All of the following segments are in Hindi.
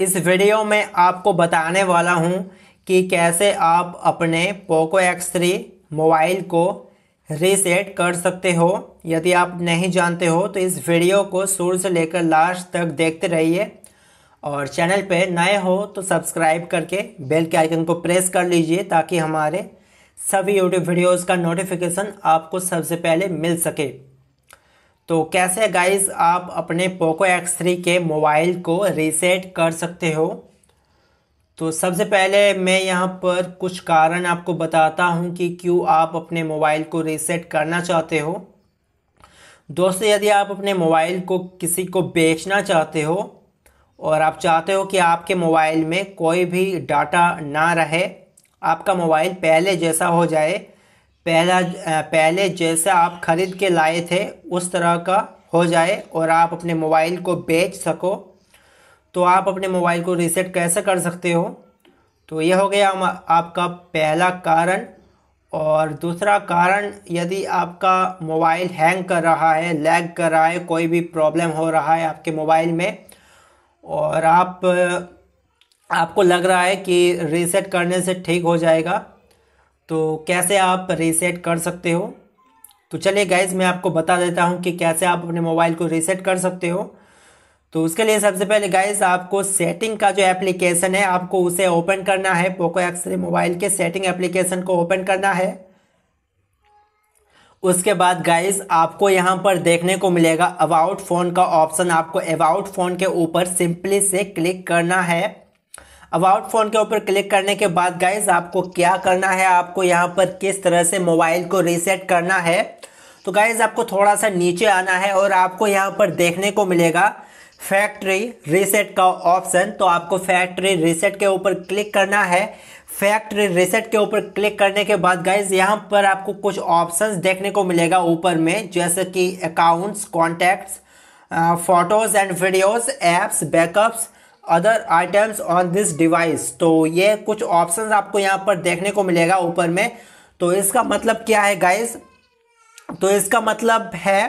इस वीडियो में आपको बताने वाला हूं कि कैसे आप अपने पोको एक्स थ्री मोबाइल को रीसेट कर सकते हो यदि आप नहीं जानते हो तो इस वीडियो को शुरू से लेकर लास्ट तक देखते रहिए और चैनल पर नए हो तो सब्सक्राइब करके बेल के आइकन को प्रेस कर लीजिए ताकि हमारे सभी यूट्यूब वीडियोस का नोटिफिकेशन आपको सबसे पहले मिल सके तो कैसे गाइस आप अपने पोको एक्स थ्री के मोबाइल को रीसेट कर सकते हो तो सबसे पहले मैं यहाँ पर कुछ कारण आपको बताता हूँ कि क्यों आप अपने मोबाइल को रीसेट करना चाहते हो दोस्तों यदि आप अपने मोबाइल को किसी को बेचना चाहते हो और आप चाहते हो कि आपके मोबाइल में कोई भी डाटा ना रहे आपका मोबाइल पहले जैसा हो जाए पहला पहले जैसा आप ख़रीद के लाए थे उस तरह का हो जाए और आप अपने मोबाइल को बेच सको तो आप अपने मोबाइल को रीसेट कैसे कर सकते हो तो यह हो गया आपका पहला कारण और दूसरा कारण यदि आपका मोबाइल हैंग कर रहा है लैग कर रहा है कोई भी प्रॉब्लम हो रहा है आपके मोबाइल में और आप आपको लग रहा है कि रीसेट करने से ठीक हो जाएगा तो कैसे आप रीसेट कर सकते हो तो चलिए गाइज मैं आपको बता देता हूँ कि कैसे आप अपने मोबाइल को रीसेट कर सकते हो तो उसके लिए सबसे पहले गाइज आपको सेटिंग का जो एप्लीकेशन है आपको उसे ओपन करना है पोको एक्स मोबाइल के सेटिंग एप्लीकेशन को ओपन करना है उसके बाद गाइज आपको यहाँ पर देखने को मिलेगा अबाउट फ़ोन का ऑप्शन आपको अबाउट फ़ोन के ऊपर सिंपली से क्लिक करना है अबाउट फ़ोन के ऊपर क्लिक करने के बाद गाइज आपको क्या करना है आपको यहाँ पर किस तरह से मोबाइल को रीसेट करना है तो गाइज आपको थोड़ा सा नीचे आना है और आपको यहाँ पर देखने को मिलेगा फैक्ट्री रीसेट का ऑप्शन तो आपको फैक्ट्री रीसेट के ऊपर क्लिक करना है फैक्ट्री रीसेट के ऊपर क्लिक करने के बाद गाइज यहाँ पर आपको कुछ ऑप्शंस देखने को मिलेगा ऊपर में जैसे कि accounts contacts photos and videos apps backups other items on this device तो ये कुछ ऑप्शन आपको यहाँ पर देखने को मिलेगा ऊपर में तो इसका मतलब क्या है गाइज तो इसका मतलब है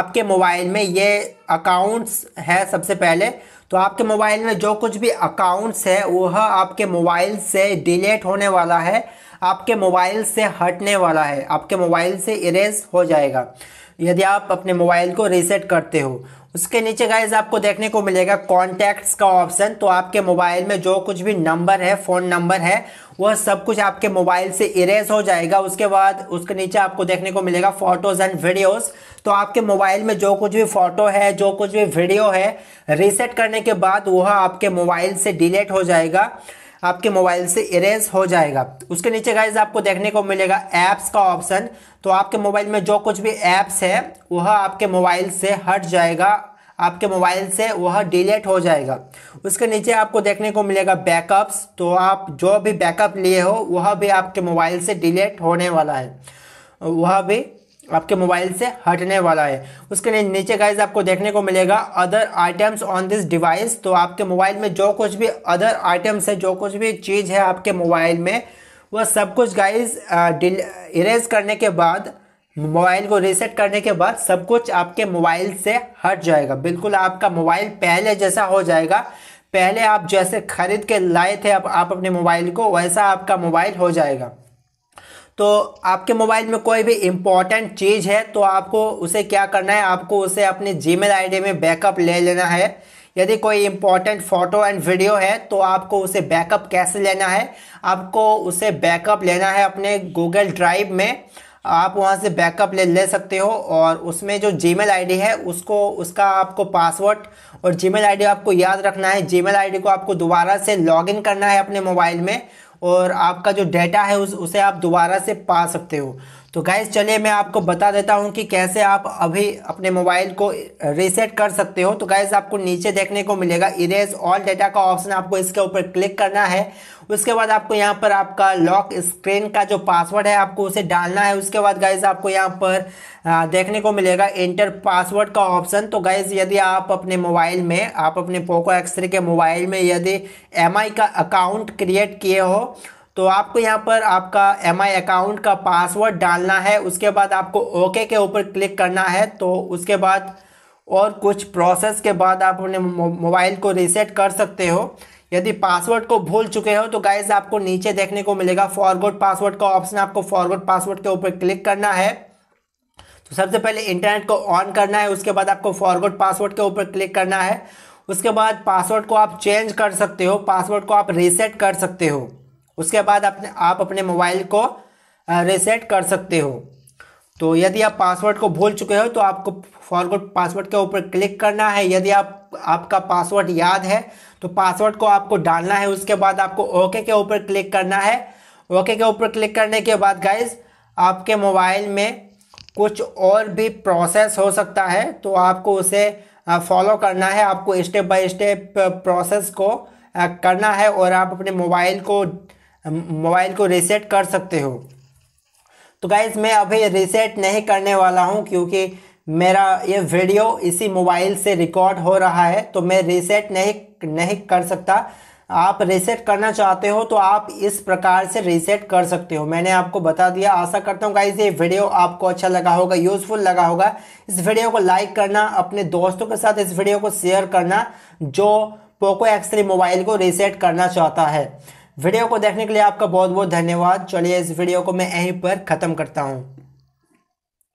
आपके मोबाइल में ये अकाउंट्स है सबसे पहले तो आपके मोबाइल में जो कुछ भी अकाउंट्स है वह आपके मोबाइल से डिलीट होने वाला है आपके मोबाइल से हटने वाला है आपके मोबाइल से इरेज हो जाएगा यदि आप अपने मोबाइल को रीसेट करते हो उसके नीचे गाइज आपको देखने को मिलेगा कॉन्टैक्ट्स का ऑप्शन तो आपके मोबाइल में जो कुछ भी नंबर है फ़ोन नंबर है वह सब कुछ आपके मोबाइल से इरेज हो जाएगा उसके बाद उसके नीचे आपको देखने को मिलेगा फोटोज़ एंड वीडियोस तो आपके मोबाइल में जो कुछ भी फ़ोटो है जो कुछ भी वीडियो है रीसेट करने के बाद वह आपके मोबाइल से डिलीट हो जाएगा आपके मोबाइल से इरेज हो जाएगा उसके नीचे गाइज आपको देखने को मिलेगा ऐप्स का ऑप्शन तो आपके मोबाइल में जो कुछ भी ऐप्स है वह आपके मोबाइल से हट जाएगा आपके मोबाइल से वह डिलीट हो जाएगा उसके नीचे आपको देखने को मिलेगा बैकअप्स तो आप जो भी बैकअप लिए हो वह भी आपके मोबाइल से डिलीट होने वाला है वह भी आपके मोबाइल से हटने वाला है उसके लिए नीचे गाइज आपको देखने को मिलेगा other items on this device तो आपके मोबाइल में जो कुछ भी अदर आइटम्स है जो कुछ भी चीज़ है आपके मोबाइल में वह सब कुछ गाइज इरेज करने के बाद मोबाइल को रीसेट करने के बाद सब कुछ आपके मोबाइल से हट जाएगा बिल्कुल आपका मोबाइल पहले जैसा हो जाएगा पहले आप जैसे खरीद के लाए थे आप, आप अपने मोबाइल को वैसा आपका मोबाइल हो जाएगा तो आपके मोबाइल में कोई भी इम्पॉर्टेंट चीज़ है तो आपको उसे क्या करना है आपको उसे अपने जी मेल में बैकअप ले लेना है यदि कोई इम्पोर्टेंट फ़ोटो एंड वीडियो है तो आपको उसे बैकअप कैसे लेना है आपको उसे बैकअप लेना है अपने गूगल ड्राइव में आप वहाँ से बैकअप ले ले सकते हो और उसमें जो जी मेल है उसको उसका आपको पासवर्ड और जी मेल आपको याद रखना है जी मेल को आपको दोबारा से लॉगिन करना है अपने मोबाइल में और आपका जो डेटा है उस उसे आप दोबारा से पा सकते हो तो गैस चलिए मैं आपको बता देता हूँ कि कैसे आप अभी अपने मोबाइल को रीसेट कर सकते हो तो गैस आपको नीचे देखने को मिलेगा इरेज ऑल डेटा का ऑप्शन आपको इसके ऊपर क्लिक करना है उसके बाद आपको यहाँ पर आपका लॉक स्क्रीन का जो पासवर्ड है आपको उसे डालना है उसके बाद गाइज आपको यहाँ पर देखने को मिलेगा इंटर पासवर्ड का ऑप्शन तो गाइज यदि आप अपने मोबाइल में आप अपने पोको एक्सरे के मोबाइल में यदि एम का अकाउंट क्रिएट किए हो तो आपको यहाँ पर आपका एम अकाउंट का पासवर्ड डालना है उसके बाद आपको ओके के ऊपर क्लिक करना है तो उसके बाद और कुछ प्रोसेस के बाद आप अपने मोबाइल को रीसेट कर सकते हो यदि पासवर्ड को भूल चुके हो तो गाइज आपको नीचे देखने को मिलेगा फॉरवर्ड पासवर्ड का ऑप्शन आपको फॉरवर्ड पासवर्ड के ऊपर क्लिक करना है तो सबसे पहले इंटरनेट को ऑन करना है उसके बाद आपको फॉरवर्ड पासवर्ड के ऊपर क्लिक करना है उसके बाद पासवर्ड को आप चेंज कर सकते हो पासवर्ड को आप रीसेट कर सकते हो उसके बाद अपने आप अपने मोबाइल को रिसेट कर सकते हो तो यदि आप पासवर्ड को भूल चुके हो तो आपको फॉरवर्ड पासवर्ड के ऊपर क्लिक करना है यदि आप आपका पासवर्ड याद है तो पासवर्ड को आपको डालना है उसके बाद आपको ओके के ऊपर क्लिक करना है ओके के ऊपर क्लिक करने के बाद गाइज आपके मोबाइल में कुछ और भी प्रोसेस हो सकता है तो आपको उसे फॉलो करना है आपको स्टेप बाय स्टेप प्रोसेस को करना है और आप अपने मोबाइल को मोबाइल को रीसेट कर सकते हो तो गाइज मैं अभी रीसेट नहीं करने वाला हूँ क्योंकि मेरा ये वीडियो इसी मोबाइल से रिकॉर्ड हो रहा है तो मैं रीसेट नहीं नहीं कर सकता आप रीसेट करना चाहते हो तो आप इस प्रकार से रीसेट कर सकते हो मैंने आपको बता दिया आशा करता हूँ गाइज ये वीडियो आपको अच्छा लगा होगा यूज़फुल लगा होगा इस वीडियो को लाइक करना अपने दोस्तों के साथ इस वीडियो को शेयर करना जो पोको एक्स मोबाइल को रीसेट करना चाहता है वीडियो को देखने के लिए आपका बहुत बहुत धन्यवाद चलिए इस वीडियो को मैं यहीं पर ख़त्म करता हूँ